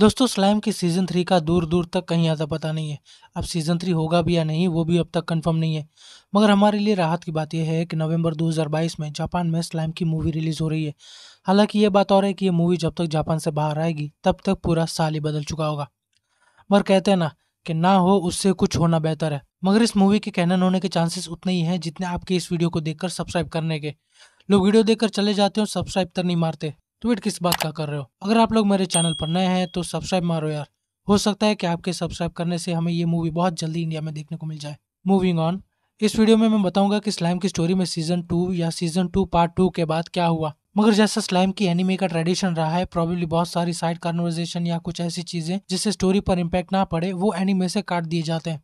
दोस्तों स्लैम की season three का दूर दूर तक कहीं आता पता नहीं है अब सीज़न थ्री होगा भी या नहीं वो भी अब तक कंफर्म नहीं है मगर हमारे लिए राहत की बात यह है कि नवंबर 2022 में जापान में स्लैम की मूवी रिलीज़ हो रही है हालांकि ये बात और है कि ये मूवी जब तक जापान से बाहर आएगी तब तक पूरा साल ही बदल चुका होगा मगर कहते हैं ना कि ना हो उससे कुछ होना बेहतर है मगर इस मूवी के कैनन होने के चांसेस उतने ही हैं जितने आपके इस वीडियो को देखकर सब्सक्राइब करने के लोग वीडियो देखकर चले जाते हैं और सब्सक्राइब तक नहीं मारते ट्वीट किस बात का कर रहे हो अगर आप लोग मेरे चैनल पर नए हैं तो सब्सक्राइब मारो यार हो सकता है कि आपके सब्सक्राइब करने से हमें ये मूवी बहुत जल्दी इंडिया में देखने को मिल जाए मूविंग ऑन इस वीडियो में मैं बताऊंगा कि स्लाइम की स्टोरी में सीजन टू या सीजन टू पार्ट टू के बाद क्या हुआ मगर जैसा स्लाइम की एनिमे का ट्रेडिशन रहा है प्रॉब्लली बहुत सारी साइड कॉन्वर्जेशन या कुछ ऐसी चीजें जिससे स्टोरी पर इम्पैक्ट ना पड़े वो एनिमे से काट दिए जाते हैं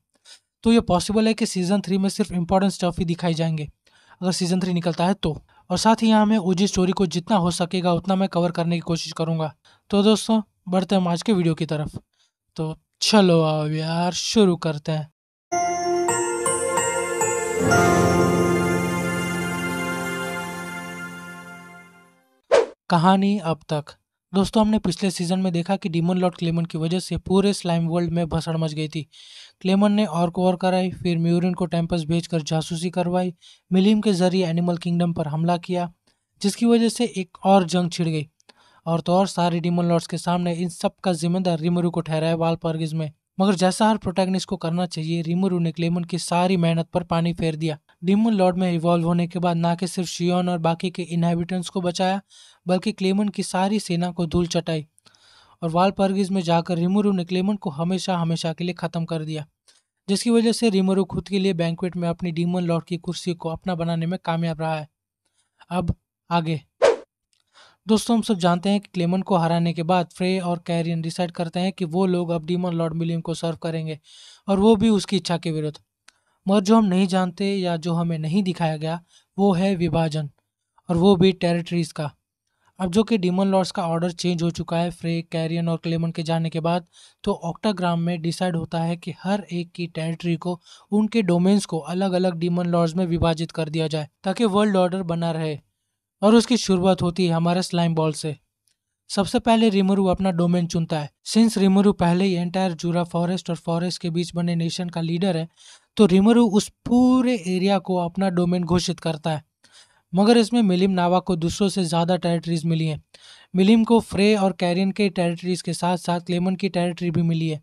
तो ये पॉसिबल है कि सीजन थ्री में सिर्फ इम्पोर्टेंट स्टफ ही दिखाई जाएंगे अगर सीजन थ्री निकलता है तो और साथ ही यहाँ मैं ओजी स्टोरी को जितना हो सकेगा उतना मैं कवर करने की कोशिश करूँगा तो दोस्तों बढ़ते हम आज के वीडियो की तरफ तो चलो आओ यार शुरू करते हैं कहानी अब तक दोस्तों हमने पिछले सीजन में देखा कि डिमन लॉर्ड क्लेमन की वजह से पूरे स्लाइम वर्ल्ड में भसड़ मच गई थी क्लेमन ने और को और कराई फिर म्यूरिन को टेम्पस भेजकर जासूसी करवाई मिलीम के जरिए एनिमल किंगडम पर हमला किया जिसकी वजह से एक और जंग छिड़ गई और तो और सारे डिमन लॉर्ड्स के सामने इन सब का जिम्मेदार रिमरू को ठहराया वाल में मगर जैसा हर प्रोटैगनिस्ट को करना चाहिए रिमरू ने क्लेमन की सारी मेहनत पर पानी फेर दिया डिमन लॉर्ड में इवॉल्व होने के बाद ना कि सिर्फ शियोन और बाकी के इनहेबिटेंट्स को बचाया बल्कि क्लेमन की सारी सेना को धूल चटाई और वालपर्गिज में जाकर रिमुरु ने क्लेमन को हमेशा हमेशा के लिए ख़त्म कर दिया जिसकी वजह से रिमुरु खुद के लिए बैंकवेट में अपनी डीमन लॉर्ड की कुर्सी को अपना बनाने में कामयाब रहा है अब आगे दोस्तों हम सब जानते हैं कि क्लेमन को हराने के बाद फ्रे और कैरियन डिसाइड करते हैं कि वो लोग अब डीमन लॉर्ड मिलियम को सर्व करेंगे और वो भी उसकी इच्छा के विरुद्ध मगर जो हम नहीं जानते या जो हमें नहीं दिखाया गया वो है विभाजन और वो भी टेरिटरीज का अब जो कि डीमन लॉर्ड्स का ऑर्डर चेंज हो चुका है फ्रे कैरियन और क्लेमन के जाने के बाद तो ऑक्टाग्राम में डिसाइड होता है कि हर एक की टेरिटरी को उनके डोमेन्स को अलग अलग डीमन लॉर्ड्स में विभाजित कर दिया जाए ताकि वर्ल्ड ऑर्डर बना रहे और उसकी शुरुआत होती है हमारे स्लाइम बॉल से सबसे पहले रिमरू अपना डोमेन चुनता है सिंस रिमरू पहले ही एंटायर जूरा फॉरेस्ट और फॉरेस्ट के बीच बने नेशन का लीडर है तो रिमरू उस पूरे एरिया को अपना डोमेन घोषित करता है मगर इसमें मिलिम नावा को दूसरों से ज़्यादा टेरिटरीज मिली हैं मिलिम को फ्रे और कैरियन के टेरिटरीज के साथ साथ क्लेमन की टेरिटरी भी मिली है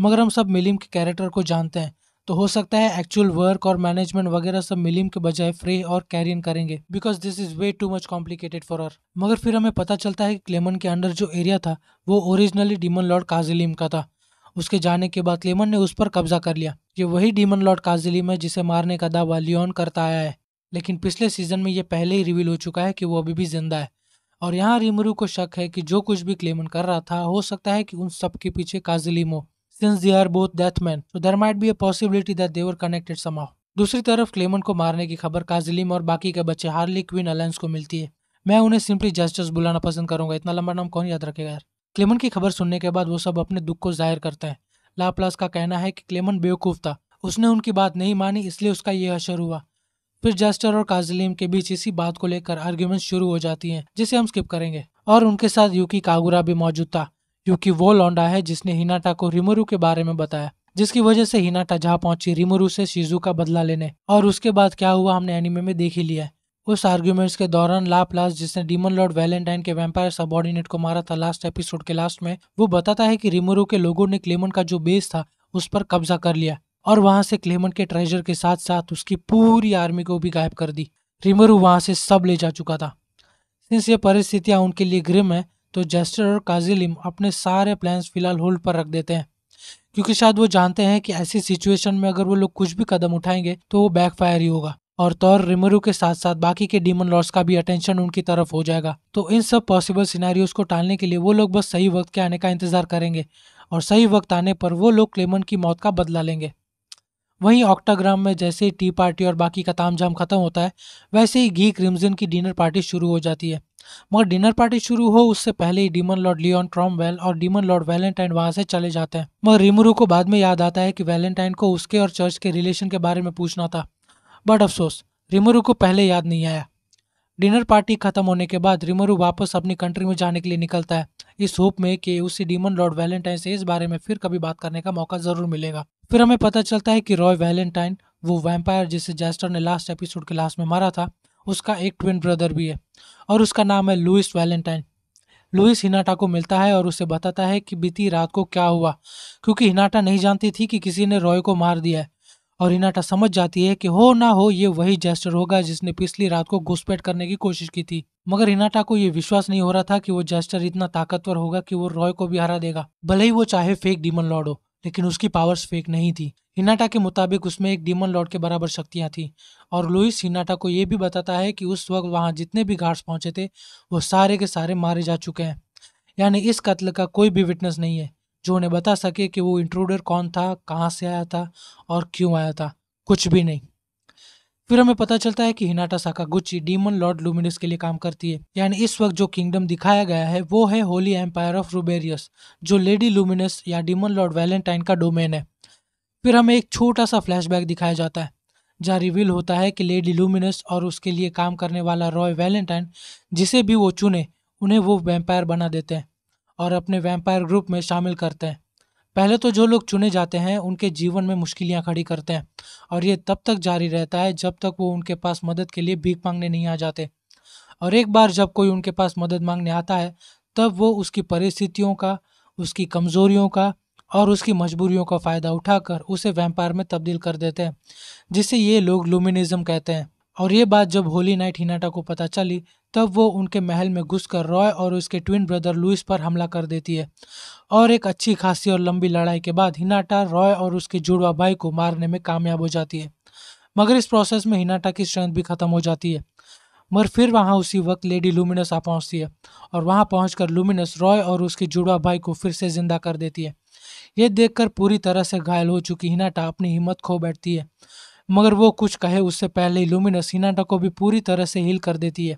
मगर हम सब मिलिम के कैरेक्टर को जानते हैं तो हो सकता है एक्चुअल वर्क और मैनेजमेंट वगैरह सब मिलीम के बजाय फ्रे और कैरियन करेंगे because this is way too much complicated for her मगर फिर हमें पता चलता है कि क्लेमन के अंडर जो एरिया था वो ओरिजिनली डीमन लॉर्ड काजिलीम का था उसके जाने के बाद क्लेमन ने उस पर कब्जा कर लिया ये वही डीमन लॉर्ड काजिलीम है जिसे मारने का दावा लियोन करता आया है लेकिन पिछले सीजन में ये पहले ही रिवील हो चुका है कि वो अभी भी जिंदा है और यहाँ रिमरू को शक है कि जो कुछ भी क्लेमन कर रहा था हो सकता है कि उन सब के पीछे काजिलीम हो since they are both deathman so there might be a possibility that they're connected somehow दूसरी तरफ क्लेमन को मारने की खबर काजिलिम और बाकी के बच्चे हार्ली क्वीन अलायंस को मिलती है मैं उन्हें सिंपली जस्टिस बुलाना पसंद करूंगा इतना लंबा नाम कौन याद रखेगा यार क्लेमन की खबर सुनने के बाद वो सब अपने दुख को जाहिर करते हैं लाप्लास का कहना है कि क्लेमन बेवकूफ़ था उसने उनकी बात नहीं मानी इसलिए उसका ये असर हुआ फिर जस्टर और काजलिम के बीच इसी बात को लेकर आर्ग्यूमेंट शुरू हो जाती है जिसे हम स्किप करेंगे और उनके साथ यूकी कागुरा भी मौजूद था क्योंकि वो लौंडा है जिसने हिनाटा को रिमोरू के बारे में बताया जिसकी वजह से हिनाटा जहाँ पहुंची रिमोरू से शिजू का बदला लेने और उसके बाद क्या हुआ हमने एनिमे में देख ही लिया है उस आर्ग्यूमेंट्स के दौरान लाप्लास जिसने डीमन लॉर्ड वैलेंटाइन के वैम्पायर सबॉर्डिनेट को मारा था लास्ट एपिसोड के लास्ट में वो बताता है कि रिमोरू के लोगों ने क्लेमन का जो बेस था उस पर कब्जा कर लिया और वहां से क्लेमन के ट्रेजर के साथ साथ उसकी पूरी आर्मी को भी गायब कर दी रिमोरू वहां से सब ले जा चुका था सिंस ये परिस्थितियां उनके लिए ग्रिम है तो जेस्टर और काजिलिम अपने सारे प्लान्स फ़िलहाल होल्ड पर रख देते हैं क्योंकि शायद वो जानते हैं कि ऐसी सिचुएशन में अगर वो लोग कुछ भी कदम उठाएंगे तो वो बैकफायर ही होगा और तौर रिमरू के साथ साथ बाकी के डीमन लॉर्ड्स का भी अटेंशन उनकी तरफ हो जाएगा तो इन सब पॉसिबल सिनारियोज को टालने के लिए वो लोग बस सही वक्त के आने का इंतजार करेंगे और सही वक्त आने पर वो लोग क्लेमन की मौत का बदला लेंगे वहीं ऑक्टाग्राम में जैसे ही टी पार्टी और बाकी का तामझाम खत्म होता है वैसे ही घी क्रिमजन की डिनर पार्टी शुरू हो जाती है मगर डिनर पार्टी शुरू हो उससे पहले ही डीमन लॉर्ड लियोन ट्रॉमवेल और डीमन लॉर्ड वैलेंटाइन वहां से चले जाते हैं मगर रिमुरु को बाद में याद आता है कि वैलेंटाइन को उसके और चर्च के रिलेशन के बारे में पूछना था बट अफसोस रिमुरु को पहले याद नहीं आया डिनर पार्टी खत्म होने के बाद रिमरू वापस अपनी कंट्री में जाने के लिए निकलता है इस होप में कि उसे डीमन लॉर्ड वैलेंटाइन से इस बारे में फिर कभी बात करने का मौका जरूर मिलेगा फिर हमें पता चलता है कि रॉय वैलेंटाइन वो वैम्पायर जिसे जेस्टर ने लास्ट एपिसोड के लास्ट में मारा था उसका एक ट्विन ब्रदर भी है और उसका नाम है लुइस वैलेंटाइन लुइस हिनाटा को मिलता है और उसे बताता है कि बीती रात को क्या हुआ क्योंकि हिनाटा नहीं जानती थी कि किसी ने रॉय को मार दिया है और हिनाटा समझ जाती है कि हो ना हो ये वही जेस्टर होगा जिसने पिछली रात को घुसपैठ करने की कोशिश की थी मगर हिनाटा को ये विश्वास नहीं हो रहा था कि वो जेस्टर इतना ताकतवर होगा कि वो रॉय को भी हरा देगा भले ही वो चाहे फेक डीमन लॉर्ड हो लेकिन उसकी पावर्स फेक नहीं थी हिनाटा के मुताबिक उसमें एक डीमन लॉर्ड के बराबर शक्तियाँ थी और लुइस हिनाटा को यह भी बताता है कि उस वक्त वहाँ जितने भी गार्ड्स पहुँचे थे वो सारे के सारे मारे जा चुके हैं यानी इस कत्ल का कोई भी विटनेस नहीं है जो उन्हें बता सके कि वो इंट्रूडर कौन था कहाँ से आया था और क्यों आया था कुछ भी नहीं फिर हमें पता चलता है कि हिनाटा गुच्ची डीमन लॉर्ड लुमिनस के लिए काम करती है यानी इस वक्त जो किंगडम दिखाया गया है वो है होली एम्पायर ऑफ रूबेरियस जो लेडी लुमिनस या डीमन लॉर्ड वैलेंटाइन का डोमेन है फिर हमें एक छोटा सा फ्लैशबैक दिखाया जाता है जहाँ रिवील होता है कि लेडी लुमिनस और उसके लिए काम करने वाला रॉय वैलेंटाइन जिसे भी वो चुने उन्हें वो वैम्पायर बना देते हैं और अपने वैम्पायर ग्रुप में शामिल करते हैं पहले तो जो लोग चुने जाते हैं उनके जीवन में मुश्किलियां खड़ी करते हैं और ये तब तक जारी रहता है जब तक वो उनके पास मदद के लिए भीख मांगने नहीं आ जाते और एक बार जब कोई उनके पास मदद मांगने आता है तब वो उसकी परिस्थितियों का उसकी कमज़ोरियों का और उसकी मजबूरियों का फ़ायदा उठाकर उसे वैम्पायर में तब्दील कर देते हैं जिसे ये लोग लुमिनिज़म कहते हैं और ये बात जब होली नाइट हिनाटा को पता चली तब वो उनके महल में घुसकर रॉय और उसके ट्विन ब्रदर लुइस पर हमला कर देती है और एक अच्छी खासी और लंबी लड़ाई के बाद हिनाटा रॉय और उसके जुड़वा भाई को मारने में कामयाब हो जाती है मगर इस प्रोसेस में हिनाटा की स्ट्रेंथ भी खत्म हो जाती है मगर फिर वहाँ उसी वक्त लेडी लूमिनस आ पहुँचती है और वहाँ पहुँच लुमिनस रॉय और उसके जुड़वा भाई को फिर से जिंदा कर देती है ये देखकर पूरी तरह से घायल हो चुकी हिनाटा अपनी हिम्मत खो बैठती है मगर वो कुछ कहे उससे पहले ही लूमिनस हिनाटा को भी पूरी तरह से हिल कर देती है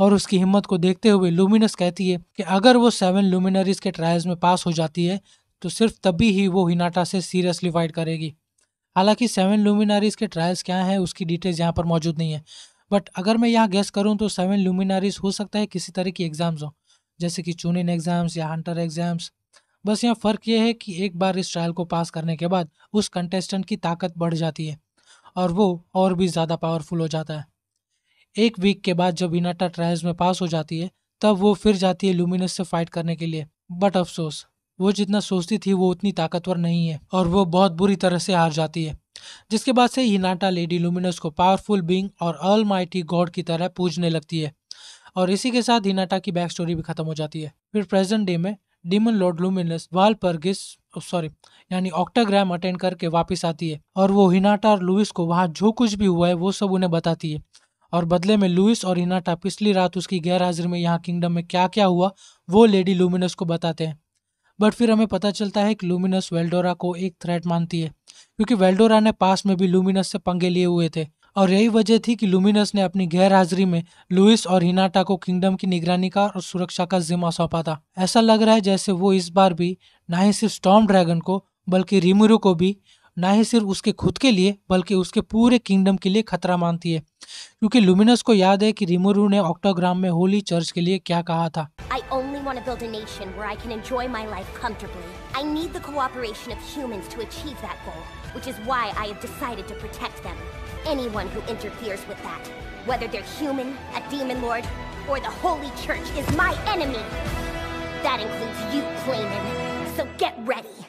और उसकी हिम्मत को देखते हुए लूमिनस कहती है कि अगर वो सेवन लुमिनरीज के ट्रायल्स में पास हो जाती है तो सिर्फ तभी ही वो हिनाटा से सीरियसली फाइट करेगी हालांकि सेवन लूमिनारीज के ट्रायल्स क्या हैं उसकी डिटेल्स यहाँ पर मौजूद नहीं है बट अगर मैं यहाँ गेस करूँ तो सेवन लुमिनारीज हो सकता है किसी तरह की एग्ज़ाम्स हों जैसे कि इन एग्ज़ाम्स या हंटर एग्ज़ाम्स बस यहाँ फ़र्क ये है कि एक बार इस ट्रायल को पास करने के बाद उस कंटेस्टेंट की ताकत बढ़ जाती है और वो और भी ज़्यादा पावरफुल हो जाता है एक वीक के बाद जब इनाटा ट्रायल्स में पास हो जाती है तब वो फिर जाती है लुमिनस से फाइट करने के लिए बट अफसोस वो जितना सोचती थी वो उतनी ताकतवर नहीं है और वो बहुत बुरी तरह से हार जाती है जिसके बाद से हिनाटा लेडी लुमिनस को पावरफुल बींग और अल माइटी गॉड की तरह पूजने लगती है और इसी के साथ हिनाटा की बैक स्टोरी भी खत्म हो जाती है फिर प्रेजेंट डे में demon lord Luminous Walpurgis sorry यानी ऑक्टाग्राम अटेंड करके वापस आती है और वो हिनाटा और लुइस को वहाँ जो कुछ भी हुआ है वो सब उन्हें बताती है और बदले में लुइस और हिनाटा पिछली रात उसकी गैरहाजिरी में यहाँ किंगडम में क्या क्या हुआ वो लेडी लुमिनस को बताते हैं बट फिर हमें पता चलता है कि लुमिनस वेल्डोरा को एक थ्रेट मानती है क्योंकि वेल्डोरा ने पास में भी लुमिनस से पंगे लिए हुए थे और यही वजह थी कि लुमिनस ने अपनी गैर हाजिरी में लुइस और हिनाटा को किंगडम की निगरानी का और सुरक्षा का जिम्मा सौंपा था ऐसा लग रहा है जैसे वो इस बार भी ना ही सिर्फ स्टॉम ड्रैगन को बल्कि रिमुरो को भी ना ही सिर्फ उसके खुद के लिए बल्कि उसके पूरे किंगडम के लिए खतरा मानती है क्योंकि लुमिनस को याद है कि रिमोरू ने ऑक्टोग्राम में होली चर्च के लिए क्या कहा था I only want to build a nation where I can enjoy my life comfortably. I need the cooperation of humans to achieve that goal, which is why I have decided to protect them. Anyone who interferes with that, whether they're human, a demon lord, or the holy church, is my enemy. That includes you, Clayman. So get ready.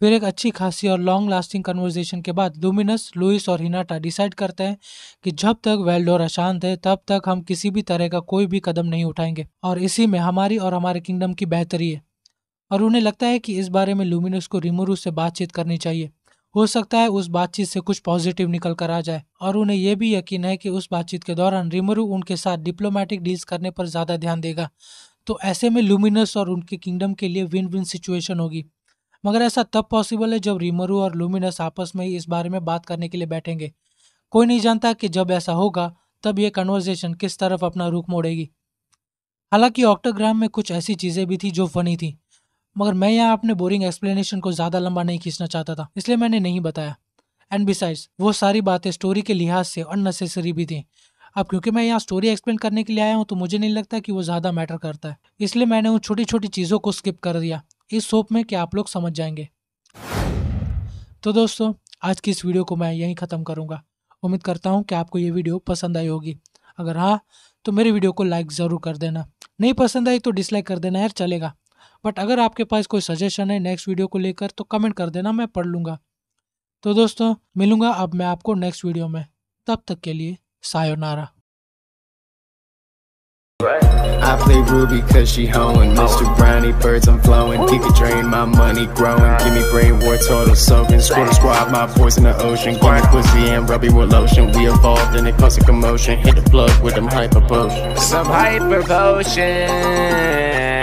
फिर एक अच्छी खासी और long lasting conversation के बाद Luminous Louis और Hinata decide करते हैं कि जब तक वेल्डोर अशांत है तब तक हम किसी भी तरह का कोई भी कदम नहीं उठाएंगे और इसी में हमारी और हमारे किंगडम की बेहतरी है और उन्हें लगता है कि इस बारे में लुमिनस को रिमोरू से बातचीत करनी चाहिए हो सकता है उस बातचीत से कुछ पॉजिटिव निकल कर आ जाए और उन्हें यह भी यकीन है कि उस बातचीत के दौरान रिमरू उनके साथ डिप्लोमेटिक डील्स करने पर ज़्यादा ध्यान देगा तो ऐसे में लुमिनस और उनके किंगडम के लिए विन विन सिचुएशन होगी मगर ऐसा तब पॉसिबल है जब रिमरू और लूमिनस आपस में ही इस बारे में बात करने के लिए बैठेंगे कोई नहीं जानता कि जब ऐसा होगा तब ये कन्वर्जेशन किस तरफ अपना रुख मोड़ेगी हालांकि ऑक्टोग्राम में कुछ ऐसी चीज़ें भी थी जो फनी थी मगर मैं यहाँ अपने बोरिंग एक्सप्लेनेशन को ज़्यादा लंबा नहीं खींचना चाहता था इसलिए मैंने नहीं बताया एंड बिसाइड्स वो सारी बातें स्टोरी के लिहाज से अननेसेसरी भी थी अब क्योंकि मैं यहाँ स्टोरी एक्सप्लेन करने के लिए आया हूँ तो मुझे नहीं लगता कि वो ज़्यादा मैटर करता है इसलिए मैंने उन छोटी छोटी चीज़ों को स्किप कर दिया इस सोप में क्या आप लोग समझ जाएंगे तो दोस्तों आज की इस वीडियो को मैं यहीं ख़त्म करूंगा उम्मीद करता हूं कि आपको ये वीडियो पसंद आई होगी अगर हाँ तो मेरे वीडियो को लाइक ज़रूर कर देना नहीं पसंद आई तो डिसलाइक कर देना यार चलेगा बट अगर आपके पास कोई सजेशन है नेक्स्ट वीडियो को लेकर तो कमेंट कर देना मैं पढ़ लूँगा तो दोस्तों मिलूँगा अब मैं आपको नेक्स्ट वीडियो में तब तक के लिए सायोनारा I play Ruby cause she hoeing. Mr. Brownie, birds I'm flowing. Keep it drain my money growing. Give me brain war, total soaking. Squirtle squad, my voice in the ocean. Give me pussy and rub with lotion. We evolved and it caused a commotion. Hit the plug with them hyper potions. Some hyper potions.